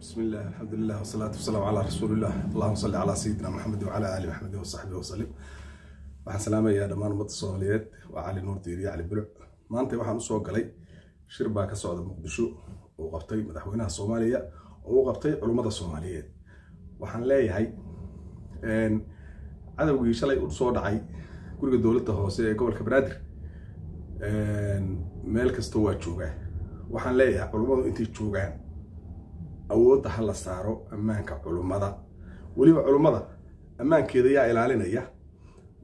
بسم الله الحمد لله والصلاة والسلام على رسول الله اللهم صل على سيدنا محمد وعلى آل محمد وصحبه وسلم waxaan salaamayaa dhammaan ummadda soomaaliyeed waa cali nuur diiri cali buluc maanta waxaan usoo galay shir baa ka socda muqdisho uu qabtay madaxweynaha soomaaliya oo u qabtay culummada soomaaliyeed waxaan leeyahay cadowgii shalay u soo dhacay guriga dowladda hoose ee gobolka banaadir meel kasta waa joogaa waxaan leeyahay culummadu intay joogaan awooda ha la saaro ammaanka culummada weliba culummada ammaankeeda yaa ilaalinaya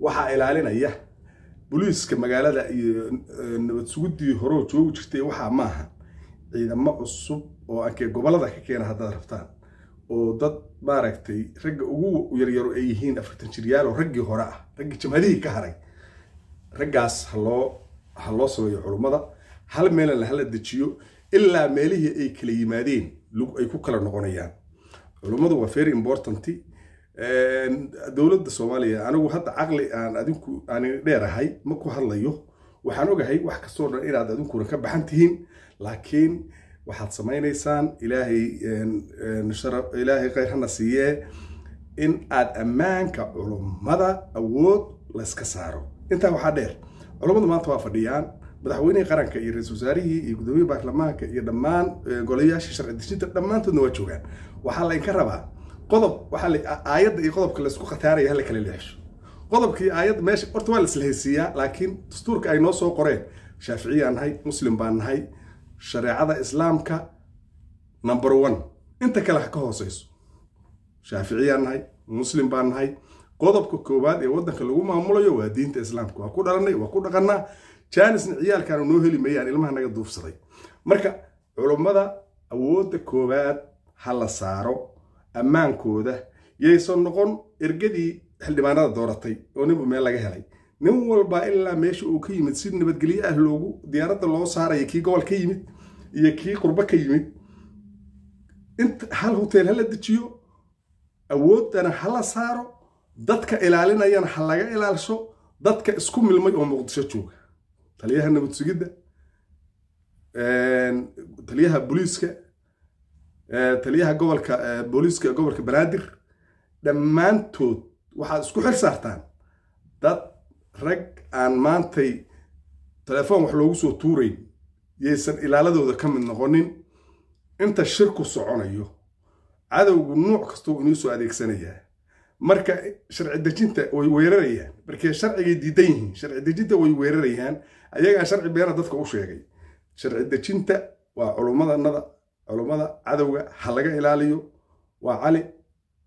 waxaa ilaalinaya boliiska magaalada iyo eh, nabadsugudii sugudii horoo joogi jirtay waxaa maaha ciidamo cusub oo ankee gobolada ka keena haddaad rabtaan oo dad maaragtay ragga ugu yaryaro ay yihiin afartan jiryaal oo raggii hore ah raggii jamhadihii ka haray raggaas haloo ha loo sameeyo culummada hal meelna hala dejiyo ilaa meelihii ay kala yimaadeen ay ku kala noqonayaan culummadu waa very important dowladda soomaaliya anigu hadda caqli aan adinku aanin ahay ma ku hadlayo waxaan ogahay wax kastoo dhan inaad adinkuna ka baxan tihiin laakiin waxaad samaynaysaan ilaahay kheyr hana siiyee in aad ammaanka culummada awood layska saaro intaa waxaa dheer culummadu maanta waa fadhiyaan madaxweynihii qaranka iyo ra-isul wasaarihii iyo gudoomiyihii baarlamaanka iyo dhammaan golayaasha sharci dejinta dhammaantoodna waa joogaan waxaa laydinka rabaa qodob waxaa aayadda iyo qodobka laysku khataaraya hala kala leexsho qodobkii aayadda meesha horta waa laislahaysiiyaa laakiin dastuurka ay noo soo qoreen shaaficiyaan nahay muslim baan nahay shareecada islaamka number one inta kale ha ka hooseyso shaaficiyaan nahay muslim baan nahay qodobka koowaad ee waddanka lagu maamulayo waa diinta islaamka waa ku dhalanay waa ku dhaqanaa jaanisna ciyaalkaanu noo heli mayaan ilmaha naga duufsaday marka culummada awoodda koowaad ha la saaro ammaankooda yaysan noqon ergadii xildhibaanada dooratay oo ninbu meel laga helay nin walba ilaa meesha uu ka yimid si nabadgelyo ah loogu diyaaradda loo saaraya kii gobol ka yimid iyo kii qurbo ka yimid inta hal huteel hala dejiyo awooddana hala saaro dadka ilaalinayana ha laga ilaalsho dadka isku milmay oo muqdisho jooga taliyaha nabad sugidda taliyaha boliiska taliyaha gobolka booliiska gobolka banaadir dhammaantood waxaad isku xil saartaan dad rag aan maantay telefoon wax loogu soo tuurayn yaysan ilaaladooda ka mid noqonin inta shirku soconayo cadowgu nuuc kastoo inuusoo soo adeegsanayaa marka sharci dejinta way weerarayaan markee sharcigay diidan yihiin sharci dejinta way weerarayaan ayagaa sharci beera dadka u sheegay sharci dejinta waa culummadanada culummada cadowga ha laga ilaaliyo waa cali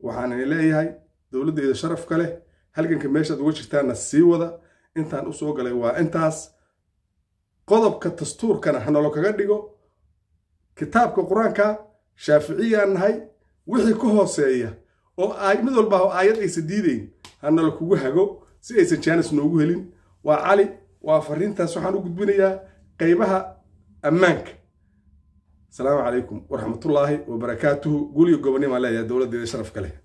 waxaan leeyahay dowladdeeda sharafka leh halganka meeshaad uga jirtaanna sii wada intaan u soo galay waa intaas qodobka dastuurkana hanalo kaga dhigo kitaabka qur-aanka shaaficiyaan nahay wixii ka hooseeya oo mid walba aayad aysa diideyn hanalo kugu hago si aysan jaanis noogu helin waa cali waa fariintaas waxaan u gudbinayaa qaybaha ammaanka asalaamu calaykum waraxmatullaahi wabarakaatuhu guulyo gobonnimaan leeyahay dowladdeeda sharafka leh